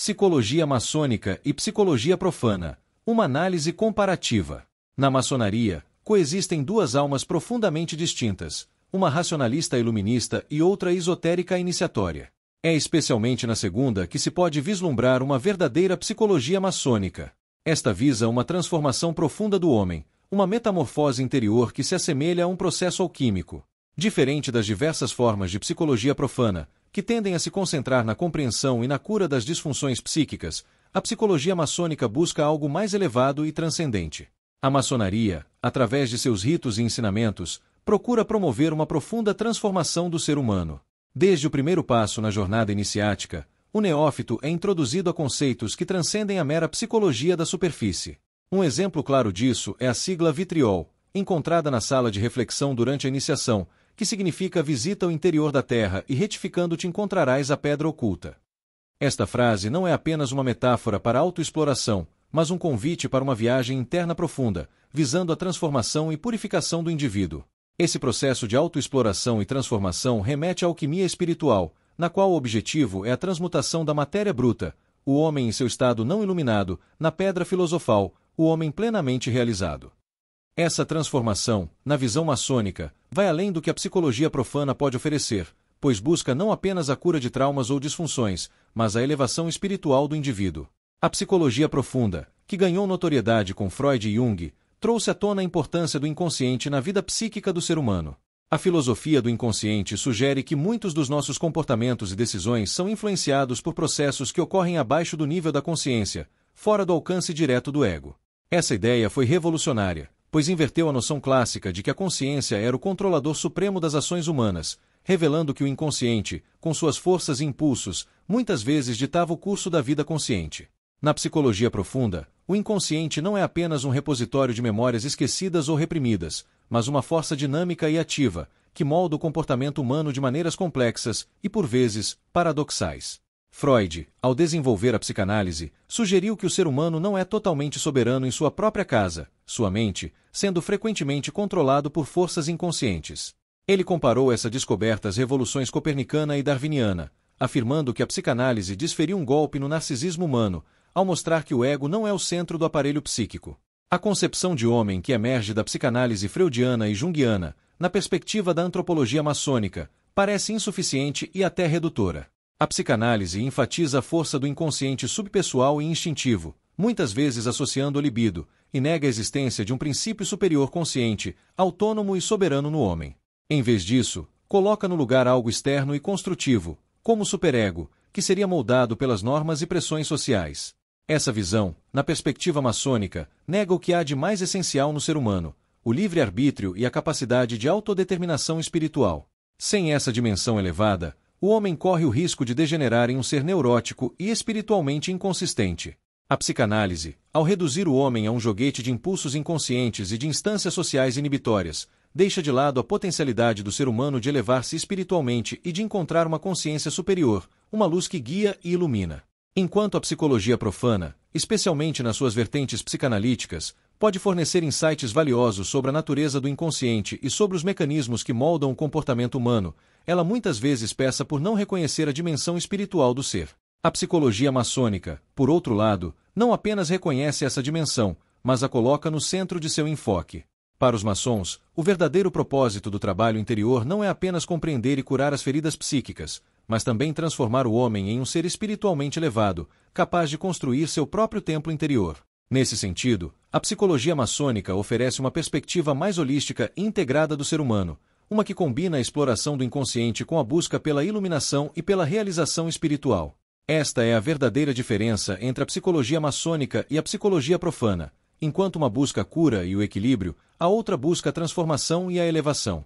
Psicologia Maçônica e Psicologia Profana Uma análise comparativa. Na maçonaria, coexistem duas almas profundamente distintas, uma racionalista iluminista e outra esotérica iniciatória. É especialmente na segunda que se pode vislumbrar uma verdadeira psicologia maçônica. Esta visa uma transformação profunda do homem, uma metamorfose interior que se assemelha a um processo alquímico. Diferente das diversas formas de psicologia profana, que tendem a se concentrar na compreensão e na cura das disfunções psíquicas, a psicologia maçônica busca algo mais elevado e transcendente. A maçonaria, através de seus ritos e ensinamentos, procura promover uma profunda transformação do ser humano. Desde o primeiro passo na jornada iniciática, o neófito é introduzido a conceitos que transcendem a mera psicologia da superfície. Um exemplo claro disso é a sigla vitriol, encontrada na sala de reflexão durante a iniciação, que significa visita o interior da terra e retificando te encontrarás a pedra oculta. Esta frase não é apenas uma metáfora para autoexploração, mas um convite para uma viagem interna profunda, visando a transformação e purificação do indivíduo. Esse processo de autoexploração e transformação remete à alquimia espiritual, na qual o objetivo é a transmutação da matéria bruta, o homem em seu estado não iluminado, na pedra filosofal, o homem plenamente realizado. Essa transformação, na visão maçônica, vai além do que a psicologia profana pode oferecer, pois busca não apenas a cura de traumas ou disfunções, mas a elevação espiritual do indivíduo. A psicologia profunda, que ganhou notoriedade com Freud e Jung, trouxe à tona a importância do inconsciente na vida psíquica do ser humano. A filosofia do inconsciente sugere que muitos dos nossos comportamentos e decisões são influenciados por processos que ocorrem abaixo do nível da consciência, fora do alcance direto do ego. Essa ideia foi revolucionária, pois inverteu a noção clássica de que a consciência era o controlador supremo das ações humanas, revelando que o inconsciente, com suas forças e impulsos, muitas vezes ditava o curso da vida consciente. Na psicologia profunda, o inconsciente não é apenas um repositório de memórias esquecidas ou reprimidas, mas uma força dinâmica e ativa, que molda o comportamento humano de maneiras complexas e, por vezes, paradoxais. Freud, ao desenvolver a psicanálise, sugeriu que o ser humano não é totalmente soberano em sua própria casa, sua mente, sendo frequentemente controlado por forças inconscientes. Ele comparou essa descoberta às revoluções copernicana e darwiniana, afirmando que a psicanálise desferiu um golpe no narcisismo humano, ao mostrar que o ego não é o centro do aparelho psíquico. A concepção de homem que emerge da psicanálise freudiana e junguiana, na perspectiva da antropologia maçônica, parece insuficiente e até redutora. A psicanálise enfatiza a força do inconsciente subpessoal e instintivo, muitas vezes associando o libido, e nega a existência de um princípio superior consciente, autônomo e soberano no homem. Em vez disso, coloca no lugar algo externo e construtivo, como o superego, que seria moldado pelas normas e pressões sociais. Essa visão, na perspectiva maçônica, nega o que há de mais essencial no ser humano, o livre-arbítrio e a capacidade de autodeterminação espiritual. Sem essa dimensão elevada, o homem corre o risco de degenerar em um ser neurótico e espiritualmente inconsistente. A psicanálise, ao reduzir o homem a um joguete de impulsos inconscientes e de instâncias sociais inibitórias, deixa de lado a potencialidade do ser humano de elevar-se espiritualmente e de encontrar uma consciência superior, uma luz que guia e ilumina. Enquanto a psicologia profana, especialmente nas suas vertentes psicanalíticas, pode fornecer insights valiosos sobre a natureza do inconsciente e sobre os mecanismos que moldam o comportamento humano, ela muitas vezes peça por não reconhecer a dimensão espiritual do ser. A psicologia maçônica, por outro lado, não apenas reconhece essa dimensão, mas a coloca no centro de seu enfoque. Para os maçons, o verdadeiro propósito do trabalho interior não é apenas compreender e curar as feridas psíquicas, mas também transformar o homem em um ser espiritualmente elevado, capaz de construir seu próprio templo interior. Nesse sentido, a psicologia maçônica oferece uma perspectiva mais holística e integrada do ser humano, uma que combina a exploração do inconsciente com a busca pela iluminação e pela realização espiritual. Esta é a verdadeira diferença entre a psicologia maçônica e a psicologia profana. Enquanto uma busca a cura e o equilíbrio, a outra busca a transformação e a elevação.